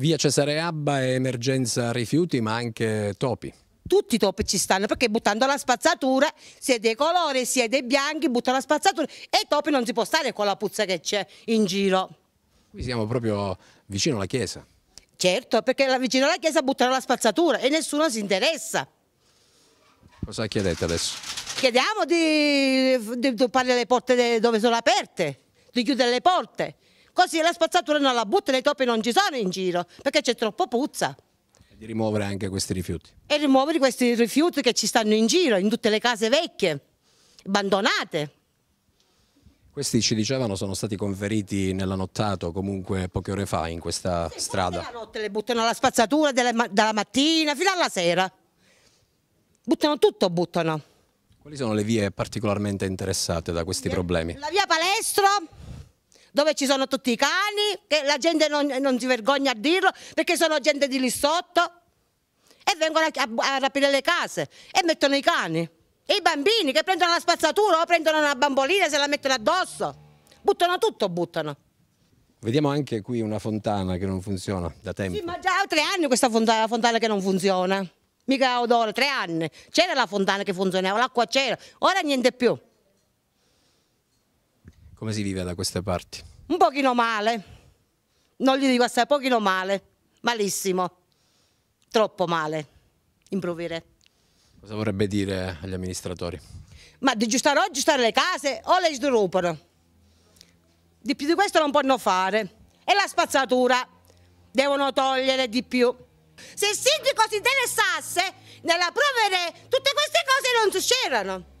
Via Cesare Abba è emergenza rifiuti, ma anche topi tutti i topi ci stanno perché buttando la spazzatura dei siete colore, dei bianchi, buttano la spazzatura e i topi non si può stare con la puzza che c'è in giro. Qui siamo proprio vicino alla chiesa. Certo, perché vicino alla chiesa buttano la spazzatura e nessuno si interessa. Cosa chiedete adesso? Chiediamo di, di, di portare le porte dove sono aperte, di chiudere le porte. Così la spazzatura non la butta, le topi non ci sono in giro, perché c'è troppo puzza. E di rimuovere anche questi rifiuti. E rimuovere questi rifiuti che ci stanno in giro, in tutte le case vecchie, abbandonate. Questi ci dicevano sono stati conferiti nella nottato comunque poche ore fa in questa sì, strada. La notte le buttano alla spazzatura ma dalla mattina fino alla sera. Buttano tutto, buttano. Quali sono le vie particolarmente interessate da questi problemi? La via Palestro, dove ci sono tutti i cani, che la gente non, non si vergogna a dirlo, perché sono gente di lì sotto, e vengono a, a rapire le case e mettono i cani. E i bambini che prendono la spazzatura o prendono una bambolina e se la mettono addosso. Buttano tutto, buttano. Vediamo anche qui una fontana che non funziona da tempo. Sì, ma già ho tre anni questa fontana, fontana che non funziona. Mica odore, tre anni. C'era la fontana che funzionava, l'acqua c'era, ora niente più. Come si vive da queste parti? Un pochino male, non gli dico assai, pochino male, malissimo, troppo male, improvere. Cosa vorrebbe dire agli amministratori? Ma di giustare o stare le case o le sviluppano. Di più di questo non possono fare. E la spazzatura devono togliere di più. Se il sindaco si interessasse nella provere, tutte queste cose non succederanno.